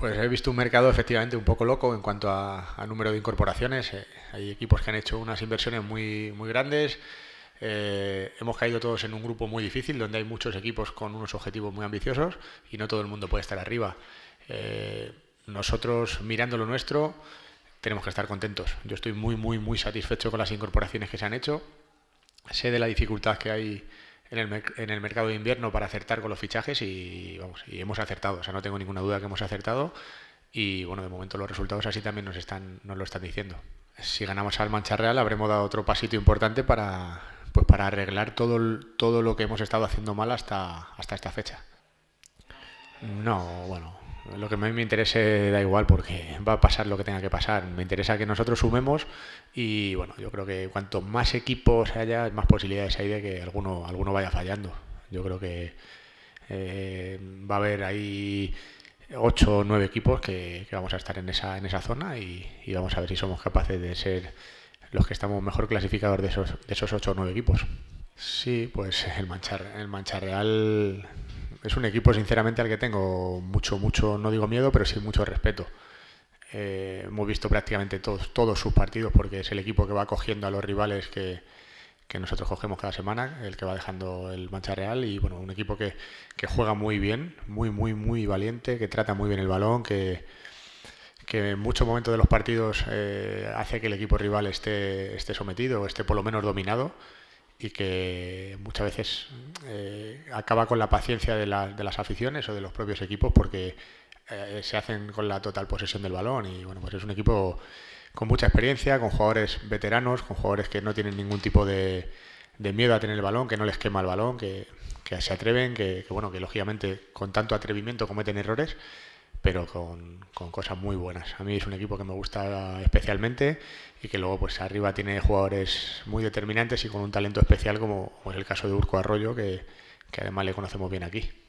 Pues he visto un mercado efectivamente un poco loco en cuanto a, número de incorporaciones. Eh, hay equipos que han hecho unas inversiones muy, muy grandes. Eh, hemos caído todos en un grupo muy difícil donde hay muchos equipos con unos objetivos muy ambiciosos y no todo el mundo puede estar arriba. Eh, nosotros mirando lo nuestro tenemos que estar contentos. Yo estoy muy, muy, muy satisfecho con las incorporaciones que se han hecho. Sé de la dificultad que hay en el, en el, mercado de invierno para acertar con los fichajes y, vamos, y hemos acertado. O sea, no tengo ninguna duda que hemos acertado. Y bueno, de momento los resultados así también nos, están, nos lo están diciendo. Si ganamos al Mancha Real habremos dado otro pasito importante para, pues para arreglar todo, todo lo que hemos estado haciendo mal hasta, hasta esta fecha. No, bueno, lo que a mí me interese da igual porque va a pasar lo que tenga que pasar. Me interesa que nosotros sumemos y bueno, yo creo que cuanto más equipos haya, más posibilidades hay de que alguno, alguno vaya fallando. Yo creo que eh, va a haber ahí ocho o nueve equipos que, vamos a estar en esa, en esa zona y, vamos a ver si somos capaces de ser los que estamos mejor clasificados de esos, de esos ocho o nueve equipos. Sí, pues el manchar el Mancha Real es un equipo, sinceramente, al que tengo mucho, mucho, no digo miedo, pero sí mucho respeto. Eh, hemos visto prácticamente todos, sus partidos porque es el equipo que va cogiendo a los rivales que, nosotros cogemos cada semana, el que va dejando el Mancha Real y bueno, un equipo que, juega muy bien, muy, muy, muy valiente, que trata muy bien el balón, que, en muchos momentos de los partidos eh, hace que el equipo rival esté, esté sometido, esté por lo menos dominado y que muchas veces eh, acaba con la paciencia de, de, las aficiones o de los propios equipos porque eh, se hacen con la total posesión del balón y bueno, pues es un equipo con mucha experiencia, con jugadores veteranos, con jugadores que no tienen ningún tipo de, miedo a tener el balón, que no les quema el balón, que, se atreven, que, bueno, que lógicamente con tanto atrevimiento cometen errores, pero con, con, cosas muy buenas. A mí es un equipo que me gusta especialmente y que luego pues arriba tiene jugadores muy determinantes y con un talento especial como, es el caso de Urco Arroyo, que además le conocemos bien aquí.